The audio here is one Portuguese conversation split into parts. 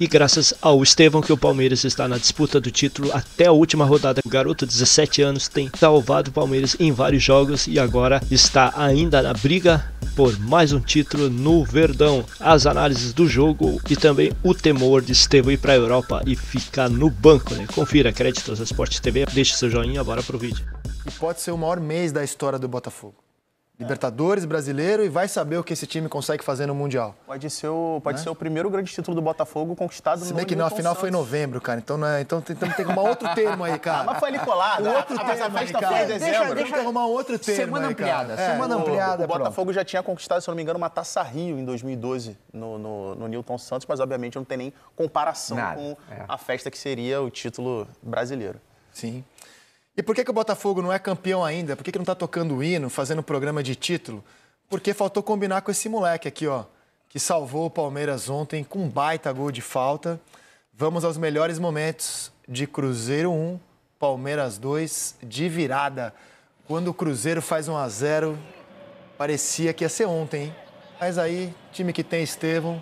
E graças ao Estevão que o Palmeiras está na disputa do título até a última rodada. O garoto, 17 anos, tem salvado o Palmeiras em vários jogos e agora está ainda na briga por mais um título no Verdão. As análises do jogo e também o temor de Estevão ir para a Europa e ficar no banco. Né? Confira créditos da Sport TV, deixe seu joinha, bora pro vídeo. E pode ser o maior mês da história do Botafogo. Libertadores, brasileiro e vai saber o que esse time consegue fazer no Mundial. Pode ser o, pode né? ser o primeiro grande título do Botafogo conquistado Se no Se bem que não, a final foi em novembro, cara. Então, né, então tem, então tem que arrumar outro termo aí, cara. Ah, mas foi ali colado. Um outro termo, ah, mas a festa aí, cara. foi em dezembro. Deixa, deixa... Tem que arrumar outro termo Semana aí, ampliada. É, semana o, ampliada, o Botafogo pronto. já tinha conquistado, se eu não me engano, uma Taça Rio em 2012 no, no, no Newton Santos, mas obviamente não tem nem comparação Nada. com é. a festa que seria o título brasileiro. Sim. E por que, que o Botafogo não é campeão ainda? Por que, que não está tocando o hino, fazendo programa de título? Porque faltou combinar com esse moleque aqui, ó, que salvou o Palmeiras ontem com um baita gol de falta. Vamos aos melhores momentos de Cruzeiro 1, Palmeiras 2, de virada. Quando o Cruzeiro faz 1 a 0 parecia que ia ser ontem, hein? Mas aí, time que tem Estevão,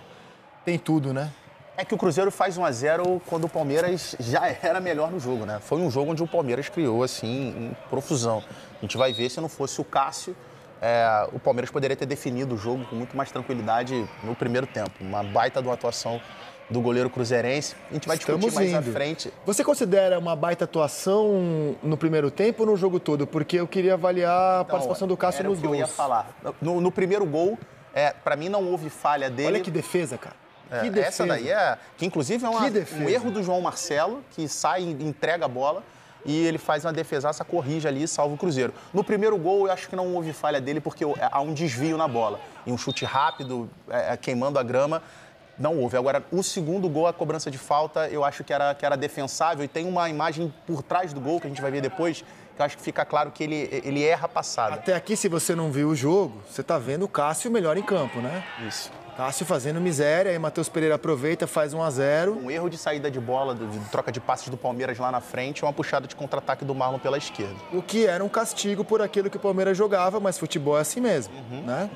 tem tudo, né? É que o Cruzeiro faz 1 a 0 quando o Palmeiras já era melhor no jogo, né? Foi um jogo onde o Palmeiras criou, assim, profusão. A gente vai ver se não fosse o Cássio, é, o Palmeiras poderia ter definido o jogo com muito mais tranquilidade no primeiro tempo. Uma baita de uma atuação do goleiro cruzeirense. A gente vai Estamos discutir mais indo. à frente. Você considera uma baita atuação no primeiro tempo ou no jogo todo? Porque eu queria avaliar a então, participação do Cássio nos gols. Eu ia falar. No, no primeiro gol, é, para mim não houve falha dele. Olha que defesa, cara. É, que essa daí é. Que inclusive é uma, um erro do João Marcelo, que sai e entrega a bola. E ele faz uma defesaça, corrige ali e salva o Cruzeiro. No primeiro gol, eu acho que não houve falha dele, porque é, há um desvio na bola. E um chute rápido, é, é, queimando a grama, não houve. Agora, o segundo gol, a cobrança de falta, eu acho que era, que era defensável. E tem uma imagem por trás do gol, que a gente vai ver depois, eu acho que fica claro que ele, ele erra a passada. Até aqui, se você não viu o jogo, você está vendo o Cássio melhor em campo, né? Isso. Cássio fazendo miséria, aí Matheus Pereira aproveita, faz 1 a 0 Um erro de saída de bola, de troca de passes do Palmeiras lá na frente, uma puxada de contra-ataque do Marlon pela esquerda. O que era um castigo por aquilo que o Palmeiras jogava, mas futebol é assim mesmo, uhum. né?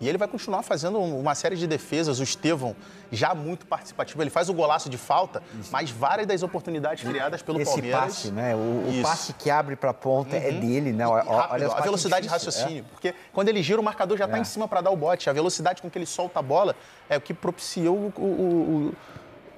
E ele vai continuar fazendo uma série de defesas. O Estevão, já muito participativo, ele faz o golaço de falta, Isso. mas várias das oportunidades criadas pelo Esse Palmeiras. passe, né? O, o passe que abre para a ponta é uhum. é dele, né? E, Olha rápido, a velocidade de é. raciocínio. É. Porque quando ele gira, o marcador já está é. em cima para dar o bote. A velocidade com que ele solta a bola é o que propiciou o, o, o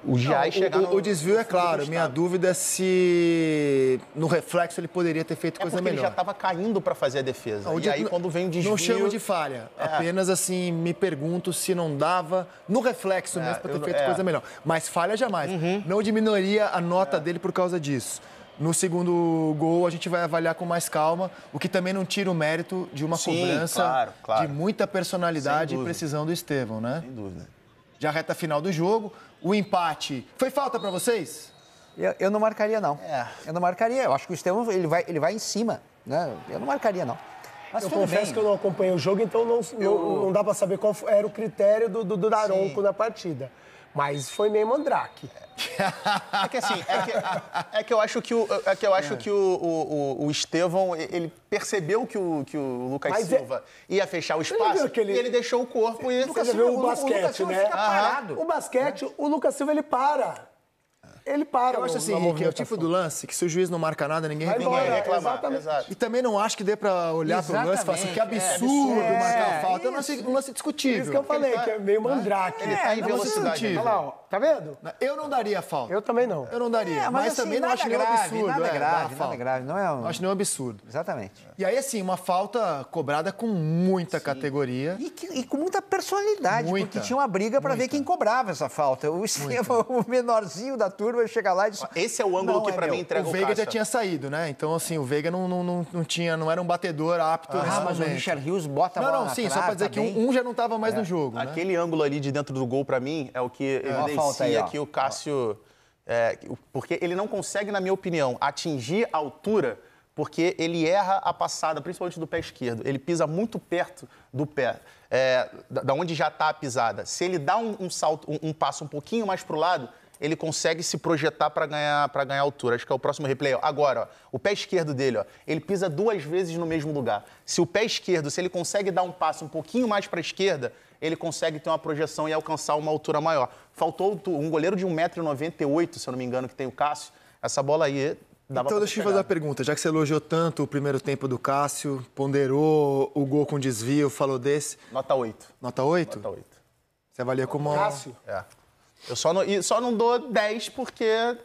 o GI não, chegar o, no, o desvio é claro. Minha dúvida é se no reflexo ele poderia ter feito é coisa melhor. Ele já estava caindo para fazer a defesa. Não, e aí quando vem o desvio. Não chamo de falha. É. Apenas assim me pergunto se não dava no reflexo é, mesmo para ter eu, feito é. coisa melhor. Mas falha jamais. Uhum. Não diminuiria a nota é. dele por causa disso. No segundo gol, a gente vai avaliar com mais calma, o que também não tira o mérito de uma Sim, cobrança claro, claro. de muita personalidade e precisão do Estevão, né? Sem dúvida já reta final do jogo. O empate foi falta para vocês? Eu, eu, não marcaria, não. É. Eu não marcaria. Eu acho que o Estevão ele vai, ele vai em cima. Né? Eu não marcaria, não. Mas eu confesso bem. que eu não acompanhei o jogo, então não, eu... não, não dá para saber qual era o critério do, do, do Daronco Sim. na partida. Mas foi meio mandrake. É que assim, é que, é que eu acho que o, é que eu acho que o, o, o Estevão, ele percebeu que o, que o Lucas Mas é- Silva é... ia fechar o espaço ele... e ele deixou o corpo e... Lucas Silva, o, basquete, o Lucas Silva né? fica parado. O basquete, o Lucas Silva, ele para. Ele para. Eu acho assim, Rick, é o tipo do lance que se o juiz não marca nada, ninguém Vai Embora, reclamar, exatamente. E também não acho que dê pra olhar exatamente. pro lance e falar assim, que é, absurdo é, marcar a falta. É um lance, um lance discutível. Isso que eu falei, tá, que é meio tá mandrake. Ele tá é, em é velocidade. Né? Olha lá, ó. Tá vendo? Eu não daria falta. Eu também não. Eu não daria. É, mas, mas assim, também não acho nenhum absurdo. Nada é, grave, nada grave. Não é um... Não acho nenhum absurdo. Exatamente. E aí, assim, uma falta cobrada com muita Sim. categoria. E, que, e, com muita personalidade. Muita. Porque tinha uma briga pra muita. ver quem cobrava essa falta. O, o menorzinho da turma vai chegar lá e diz... Esse é o ângulo não, que para é mim entrega o Veiga caixa. já tinha saído, né? Então, assim, o Veiga não, não, não, não tinha, não era um batedor apto ah, mas momento. o Richard Hughes bota a bola Não, não, sim, só para dizer tá que um, um já não estava mais é. no jogo. Né? Aquele né? ângulo ali de dentro do gol, para mim, é o que evidencia aí, que o Cássio... É, porque ele não consegue, na minha opinião, atingir a altura porque ele erra a passada, principalmente do pé esquerdo. Ele pisa muito perto do pé, é, da onde já está a pisada. Se ele dá um, um salto, um, um, passo um pouquinho mais para o lado, ele consegue se projetar para ganhar, para ganhar altura. Acho que é o próximo replay. Agora, ó, o pé esquerdo dele, ó, ele pisa duas vezes no mesmo lugar. Se o pé esquerdo, se ele consegue dar um passo um pouquinho mais para a esquerda, ele consegue ter uma projeção e alcançar uma altura maior. Faltou um goleiro de 1,98m, se eu não me engano, que tem o Cássio. Essa bola aí Dava então, deixa eu te fazer a pergunta. Já que você elogiou tanto o primeiro tempo do Cássio, ponderou o gol com desvio, falou desse. Nota 8. Nota 8? Nota 8. Você avalia como. Cássio? É. Eu só não, só não dou 10 porque é,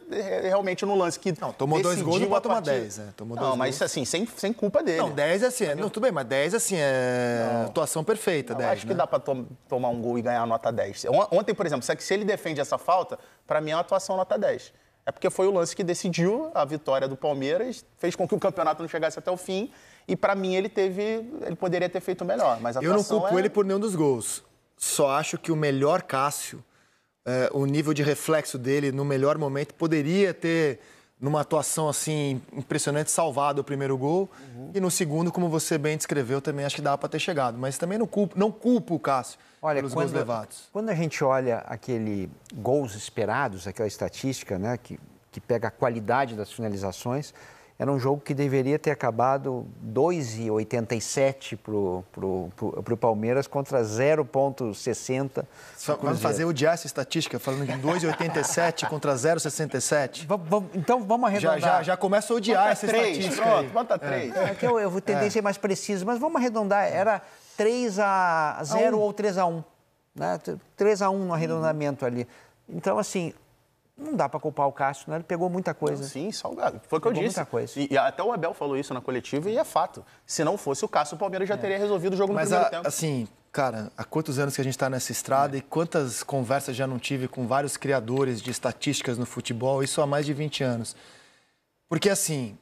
realmente no lance que. Não, tomou dois gols e bota uma 10, né? Tomou não, mas gols. assim, sem, sem culpa dele. Não, 10 é assim. É, não, tudo bem, mas 10 assim, é não. atuação perfeita. Não, 10, acho né? que dá pra to tomar um gol e ganhar a nota 10. Ontem, por exemplo, é se ele defende essa falta, para mim é uma atuação nota 10. É porque foi o lance que decidiu a vitória do Palmeiras, fez com que o campeonato não chegasse até o fim. E para mim ele teve. ele poderia ter feito melhor. Mas a Eu não culpo é... ele por nenhum dos gols. Só acho que o melhor Cássio é, o nível de reflexo dele no melhor momento poderia ter numa atuação assim impressionante salvado o primeiro gol uhum. e no segundo como você bem descreveu também acho que dava para ter chegado mas também não culpo não culpo o Cássio olha, pelos quando, gols levados quando a gente olha aquele gols esperados aquela estatística né que que pega a qualidade das finalizações era um jogo que deveria ter acabado 2,87 para o Palmeiras contra 0,60. Vamos fazer odiar essa estatística, falando de 2,87 contra 0,67. Então vamos arredondar. Já, já, já começa a odiar bota essa três, estatística. Pronto, bota 3. É. É eu, eu tentei é. ser mais preciso, mas vamos arredondar. Era 3 a 0 a um. ou 3 a 1. Né? 3 a 1 no arredondamento hum. ali. Então, assim, não dá para culpar o Cássio, né? Ele pegou muita coisa. Não, sim, salgado. Foi o que eu disse. Muita coisa. E, e, até o Abel falou isso na coletiva e é fato. Se não fosse o Cássio, o Palmeiras já é. teria resolvido o jogo Mas no primeiro a, tempo. Assim, cara, há quantos anos que a gente está nessa estrada é. e quantas conversas já não tive com vários criadores de estatísticas no futebol, isso há mais de 20 anos. Porque assim,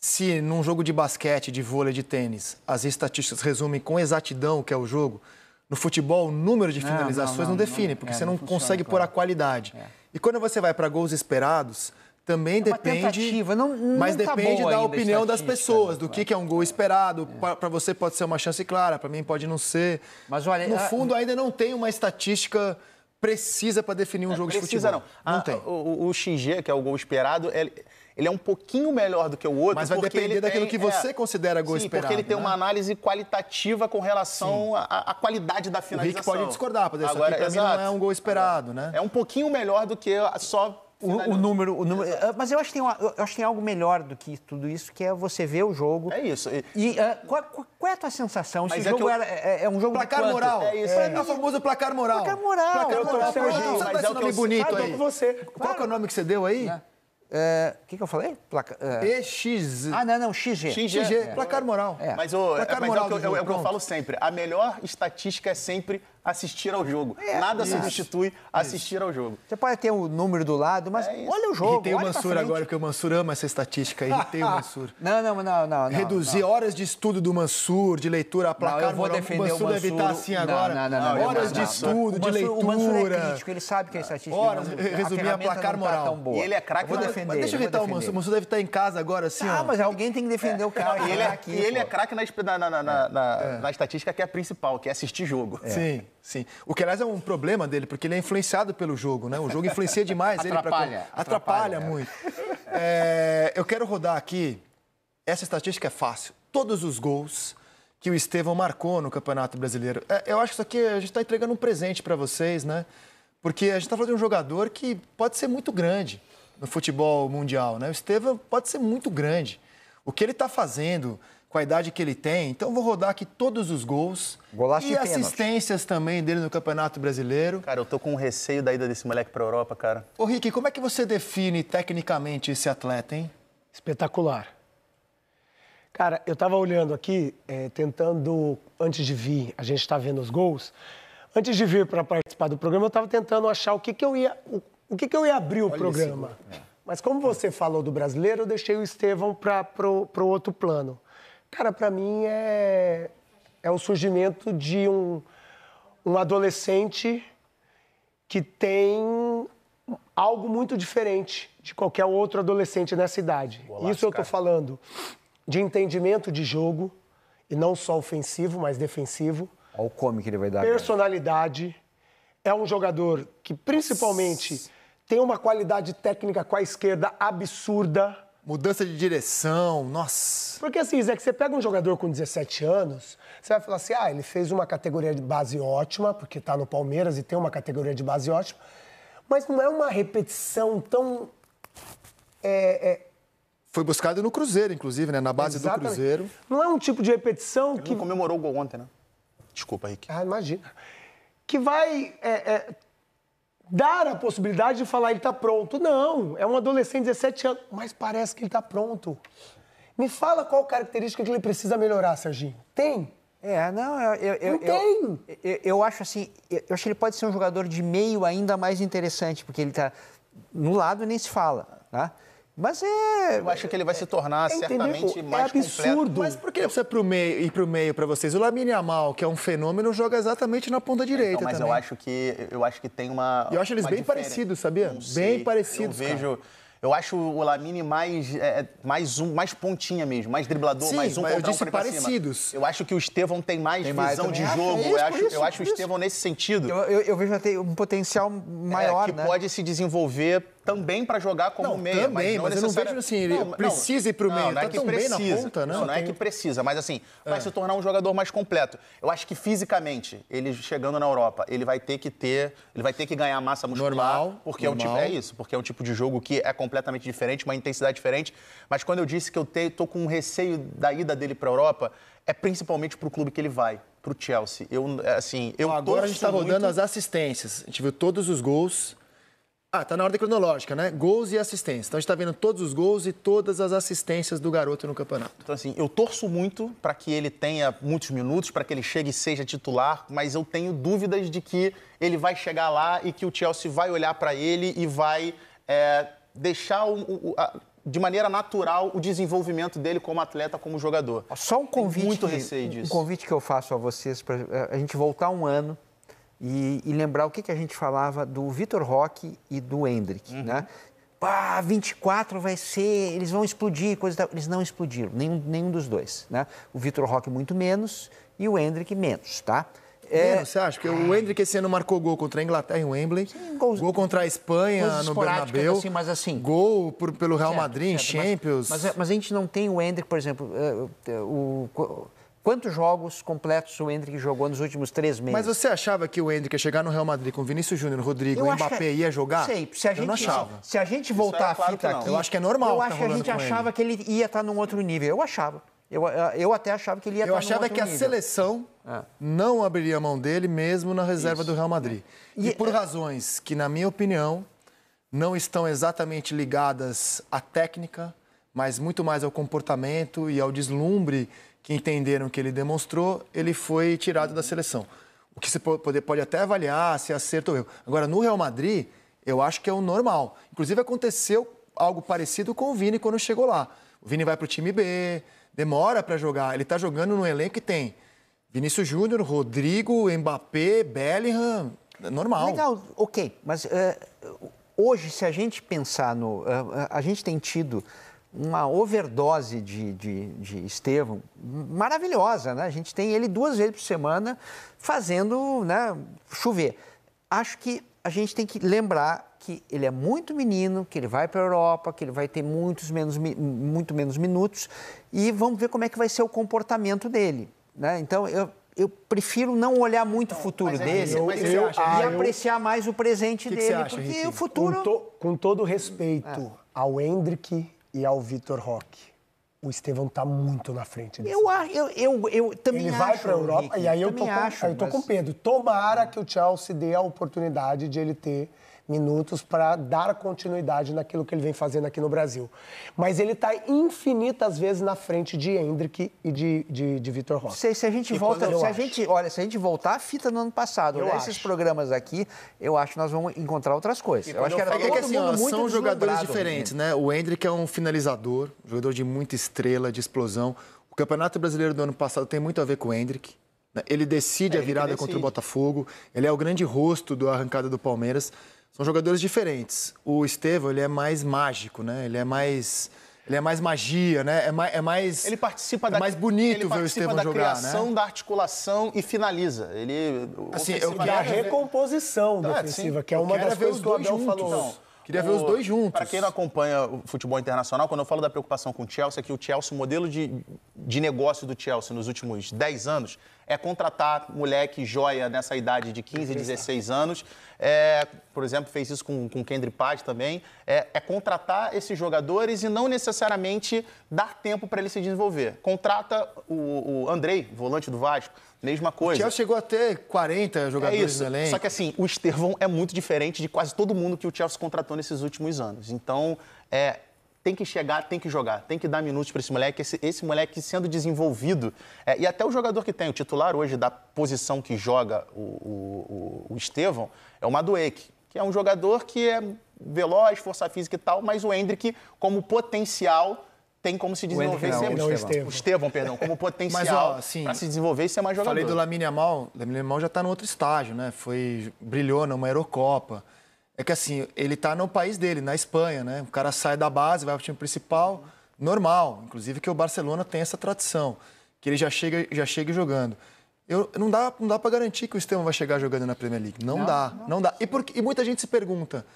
se num jogo de basquete, de vôlei, de tênis, as estatísticas resumem com exatidão o que é o jogo, no futebol, o número de finalizações não, não, não, não define, porque é, você não, funciona, consegue claro. pôr a qualidade. É. E quando você vai para gols esperados, também é depende. Não, não mas tá depende da opinião das pessoas, né, do que, que é um gol esperado. É. Para você pode ser uma chance clara, para mim pode não ser. Mas olha, no fundo a... ainda não tem uma estatística precisa para definir um é, jogo precisa, de futebol. Não, não a, tem. O, o, o XG, que é o gol esperado, ele, ele é um pouquinho melhor do que o outro. Mas vai depender daquilo tem, que é, você é, considera gol sim, esperado. porque ele tem né? uma análise qualitativa com relação à qualidade da finalização. O Rick pode discordar, pode Agora, aqui, exato, não é um gol esperado, né? É um pouquinho melhor do que só o, o, número, o número mas eu acho, que tem uma, eu acho que tem algo melhor do que tudo isso, que é você ver o jogo. É isso. E, e uh, qual, qual, é a tua sensação? Mas Esse é jogo era é, é, é, um jogo placar de moral. É isso. É, é. o famoso placar moral. Placar moral. Placar moral. Placar moral. Placar moral. Placar moral. Placar moral. Placar moral. Placar moral. Placar moral. O é, que, que eu falei? Placa, é. Ah, não, não, XG. XG, XG é. placar moral. É. Mas, oh, placar é, mas moral é, o que, eu, é o que eu falo sempre. A melhor estatística é sempre assistir ao jogo. É, Nada isso, substitui isso. assistir ao jogo. Você pode ter o um número do lado, mas é olha o jogo. tem o Mansur agora, porque o Mansur ama essa estatística. tem o Mansur. Não, não, não, não. Reduzir não. horas de estudo do Mansur, de leitura a placar. Não, eu vou moral, defender o Mansur. O Mansur deve estar assim não, agora. Não, não, horas de estudo, de leitura. O Mansur é crítico, ele sabe que é estatística... Horas, resumir eh, a placar tá moral. E ele é craque. Vou defender. Deixa eu irritar o Mansur. O Mansur deve estar tá em casa agora, assim, Ah, mas alguém tem que defender o cara. É tá e ele é craque é. na estatística que é a principal, que é assistir jogo. Sim. Sim. O que, aliás, é um problema dele, porque ele é influenciado pelo jogo, né? O jogo influencia demais atrapalha, ele. Atrapalha. Atrapalha muito. É, eu quero rodar aqui. Essa estatística é fácil. Todos os gols que o Estevão marcou no Campeonato Brasileiro. É, eu acho que isso aqui a gente está entregando um presente para vocês, né? Porque a gente está falando de um jogador que pode ser muito grande no futebol mundial, né? O Estevão pode ser muito grande. O que ele está fazendo, com a idade que ele tem. Então vou rodar aqui todos os gols Golaço e assistências também dele no Campeonato Brasileiro. Cara, eu tô com receio da ida desse moleque pra Europa, cara. Ô, Rick, como é que você define tecnicamente esse atleta, hein? Espetacular. Cara, eu tava olhando aqui, é, tentando, antes de vir, a gente tá vendo os gols. Antes de vir para participar do programa, eu tava tentando achar o que que eu ia, o, o que que eu ia abrir o programa. Mas como você falou do brasileiro, eu deixei o Estevão para pro outro plano. Cara, para mim é, é o surgimento de um, um adolescente que tem algo muito diferente de qualquer outro adolescente nessa idade. Boa Isso eu tô falando de entendimento de jogo, e não só ofensivo, mas defensivo. Olha o come que ele vai dar. Personalidade. É um jogador que, principalmente, tem uma qualidade técnica com a esquerda absurda Mudança de direção, nossa. Porque assim, Zé, que você pega um jogador com 17 anos, você vai falar assim: ah, ele fez uma categoria de base ótima, porque tá no Palmeiras e tem uma categoria de base ótima, mas não é uma repetição tão. É, é... Foi buscado no Cruzeiro, inclusive, né? Na base Exatamente. do Cruzeiro. Não é um tipo de repetição ele que. comemorou o gol ontem, né? Desculpa, Rick. Ah, imagina. Que vai é, é dar a possibilidade de falar ele está pronto. Não, é um adolescente de 17 anos, mas parece que ele está pronto. Me fala qual característica que ele precisa melhorar, Serginho. Tem? É, não, eu. eu não eu, tem! Eu, eu, acho assim, eu acho que ele pode ser um jogador de meio ainda mais interessante, porque ele está. No lado nem se fala, tá? Né? Mas é. Eu acho que ele vai se tornar é, é certamente é mais absurdo. completo. Mas por que ele precisa pro meio, ir para o meio para vocês? O Lamine Amal, que é um fenômeno, joga exatamente na ponta direita. Então, mas também. eu acho que eu acho que tem uma. Eu acho eles bem diferença. parecidos, sabia? Não sei, bem parecidos. Eu vejo. Cara. Eu acho o Lamine mais, é, é, mais um, mais pontinha mesmo, mais driblador, Sim, mais um eu disse um parecidos. Eu acho que o Estevão tem mais tem visão mais, de jogo. Ah, eu, é acho, isso, eu acho o Estevão nesse sentido. Eu, eu, eu vejo até um potencial maior, é, que né? pode se desenvolver também para jogar como não, meia. Também, mas, não mas eu não vejo assim, ele não, precisa ir para o meio. É tá né? Não, não é que precisa. Ponta, não, Não, não é que precisa, mas assim, é. vai se tornar um jogador mais completo. Eu acho que fisicamente, ele chegando na Europa, ele vai ter que ter, ele vai ter que ganhar massa muscular. Normal. Porque é tipo, normal. é um tipo, é isso, porque é um tipo de jogo que é completamente diferente, uma intensidade diferente. Mas quando eu disse que eu te, tô com um receio da ida dele para a Europa, é principalmente para o clube que ele vai para o Chelsea. Eu, é, assim, eu Agora a gente está rodando muito... as assistências. A gente viu todos os gols. Ah, tá na ordem cronológica, né? Gols e assistências. Então a gente tá vendo todos os gols e todas as assistências do garoto no campeonato. Então, assim, eu torço muito para que ele tenha muitos minutos, para que ele chegue e seja titular, mas eu tenho dúvidas de que ele vai chegar lá e que o Chelsea vai olhar para ele e vai é, deixar o, o, a, de maneira natural o desenvolvimento dele como atleta, como jogador. Só um convite. Tem muito receio disso. Um convite que eu faço a vocês para é, a gente voltar um ano e, e, lembrar o que, que a gente falava do Vitor Roque e do Hendrick, uhum. né? Pá, 24 vai ser, eles vão explodir, coisa da... Eles não explodiram, nenhum, nenhum dos dois, né? O Vitor Roque muito menos e o Hendrick menos, tá? É... Menos, você acha? que o Hendrick é. esse ano marcou gol contra a Inglaterra em Wembley, Sim, gols... gol contra a Espanha no Bernabéu, assim, mas assim... gol por, pelo Real certo, Madrid em Champions. Mas, é, mas, a gente não tem o Hendrick, por exemplo, é, o Quantos jogos completos o Hendrick jogou nos últimos três meses? Mas você achava que o Hendrick ia chegar no Real Madrid com Vinícius Júnior, Rodrigo, o Mbappé que... ia jogar? Sei, se a gente, eu não achava. Se a gente voltar é claro a fita aqui... Eu acho que é normal Eu tá acho que a gente achava ele. que ele ia estar tá num outro nível. Eu achava. Eu, eh, eu até achava que ele ia eu estar tá Eu achava que nível. a seleção ah. não abriria a mão dele mesmo na reserva Isso. do Real Madrid. E, e por é... razões que, na minha opinião, não estão exatamente ligadas à técnica, mas muito mais ao comportamento e ao deslumbre que entenderam que ele demonstrou, ele foi tirado da seleção. O que você pode, pode até avaliar se acertou ou erro. Agora, no Real Madrid, eu acho que é o normal. Inclusive, aconteceu algo parecido com o Vini quando chegou lá. O Vini vai para o time B, demora para jogar. Ele está jogando no elenco que tem Vinícius Júnior, Rodrigo, Mbappé, Bellingham. É normal. Legal, ok. Mas uh, hoje, se a gente pensar no. Uh, a gente tem tido uma overdose de, de, de Estevão maravilhosa, né? A gente tem ele duas vezes por semana fazendo né, chover. Acho que a gente tem que lembrar que ele é muito menino, que ele vai para a Europa, que ele vai ter muitos menos, muito menos minutos e vamos ver como é que vai ser o comportamento dele. Né? Então, eu, eu prefiro não olhar muito o então, futuro é, dele eu, eu, e apreciar mais o presente que dele, que acha, porque o futuro... Com, to, com todo respeito é. ao Hendrick e ao Vitor Roque. O Estevão está muito na frente Eu, eu, eu, eu também Ele acho. Ele vai para a Europa Henrique, e aí eu, eu com, acho, aí eu tô com Pedro. Tomara que o Chelsea dê a oportunidade de ele ter minutos para dar continuidade naquilo que ele vem fazendo aqui no Brasil. Mas ele está infinitas vezes na frente de Hendrick e de, de, de Vitor Roque. Se, se, a gente volta, se a gente, olha, se a gente voltar a fita no ano passado, né, olhar esses programas aqui, eu acho que nós vamos encontrar outras coisas. Eu, acho que era todo é que, assim, mundo muito são jogadores diferentes, né? O Hendrick é um finalizador, jogador de muita estrela, de explosão. O Campeonato Brasileiro do ano passado tem muito a ver com o Hendrick. Né? Ele decide é, a virada decide. contra o Botafogo, ele é o grande rosto da arrancada do Palmeiras. São jogadores diferentes. O Estevão, ele é mais mágico, né? Ele é mais... Ele é mais magia, né? É mais, é mais ele participa é da, mais bonito ver o Estevão jogar, né? Ele participa da criação, da articulação e finaliza. Ele assim, eu quero a é recomposição ver... defensiva, ah, que é uma das coisas que o Abel falou. Então, Queria ver os dois juntos. Para quem não acompanha o futebol internacional, quando eu falo da preocupação com o Chelsea, é que o Chelsea, o modelo de, de negócio do Chelsea nos últimos 10 anos, é contratar moleque joia nessa idade de 15, 16 anos. É, por exemplo, fez isso com, com Kendrick Paz também. É, é contratar esses jogadores e não necessariamente dar tempo para ele se desenvolver. Contrata o, o Andrei, volante do Vasco, mesma coisa. O Chelsea chegou a ter 40 jogadores é isso. Só que assim, o Estevão é muito diferente de quase todo mundo que o Chelsea contratou nesses últimos anos. Então, é, tem que chegar, tem que jogar, tem que dar minutos para esse moleque, esse, esse, moleque sendo desenvolvido. É, e até o jogador que tem, o titular hoje da posição que joga o, o, o Estevão, é o Madueque, que é um jogador que é veloz, força física e tal, mas o Hendrick, como potencial, tem como se desenvolver não, ser não, o Estevão. O Estevão, perdão, como potencial assim, para se desenvolver e ser mais jogador. Falei do Lamine Mal, Lamine Mal já está no outro estágio, né? Foi brilhou numa Eurocopa é que assim, ele está no país dele, na Espanha, né? O cara sai da base, vai para o time principal, normal. Inclusive que o Barcelona tem essa tradição, que ele já chega, já chega jogando. Eu, não dá, não dá para garantir que o Estevam vai chegar jogando na Premier League. Não, não dá, não, não dá. E, por, e, muita gente se pergunta,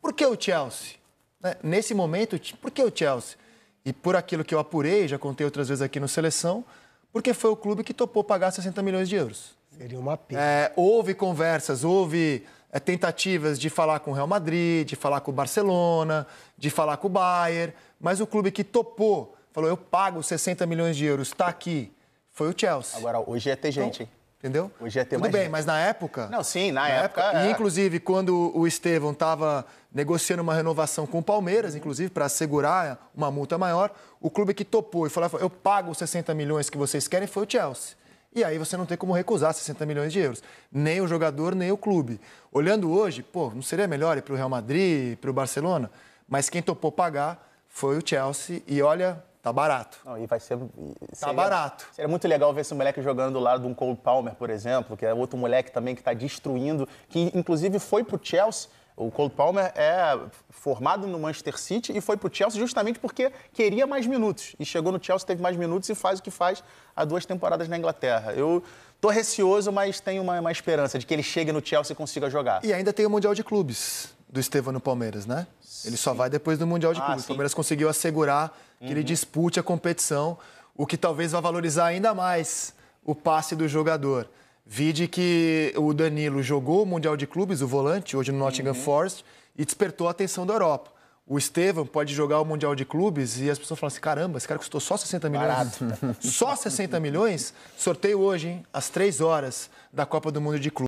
por que o Chelsea? Né? Nesse momento, por que o Chelsea? E por aquilo que eu apurei, já contei outras vezes aqui no Seleção, porque foi o clube que topou pagar 60 milhões de euros. Seria uma pena. É, houve conversas, houve é, tentativas de falar com o Real Madrid, de falar com o Barcelona, de falar com o Bayern, mas o clube que topou, falou: eu pago 60 milhões de euros, está aqui, foi o Chelsea. Agora, hoje é ter então, gente, hein? Entendeu? Hoje é ter Tudo mais bem, gente. mas na época. Não, sim, na, na época. época é... E inclusive, quando o Estevão estava negociando uma renovação com o Palmeiras, inclusive, para assegurar uma multa maior, o clube que topou e falou: eu pago os 60 milhões que vocês querem foi o Chelsea. E aí você não tem como recusar 60 milhões de euros, nem o jogador, nem o clube. Olhando hoje, pô, não seria melhor ir para o Real Madrid, para o Barcelona? Mas quem topou pagar foi o Chelsea e olha, tá barato. Não, e vai ser. Tá seria, tá barato. Seria muito legal ver esse moleque jogando do lado de um Cole Palmer, por exemplo, que é outro moleque também que está destruindo, que inclusive foi pro Chelsea o Cole Palmer é formado no Manchester City e foi para o Chelsea justamente porque queria mais minutos. E chegou no Chelsea, teve mais minutos e faz o que faz há duas temporadas na Inglaterra. Eu tô receoso, mas tenho uma, uma esperança de que ele chegue no Chelsea e consiga jogar. E ainda tem o Mundial de Clubes do Estevão no Palmeiras, né? Sim. Ele só vai depois do Mundial de ah, Clubes. O Palmeiras conseguiu assegurar que uhum. ele dispute a competição, o que talvez vá valorizar ainda mais o passe do jogador. Vide que o Danilo jogou o Mundial de Clubes, o volante, hoje no Nottingham uhum. Forest, e despertou a atenção da Europa. O Estevam pode jogar o Mundial de Clubes e as pessoas falam assim: caramba, esse cara custou só 60 milhões. Barato. Só 60 milhões? Sorteio hoje, hein? Às três horas da Copa do Mundo de Clubes.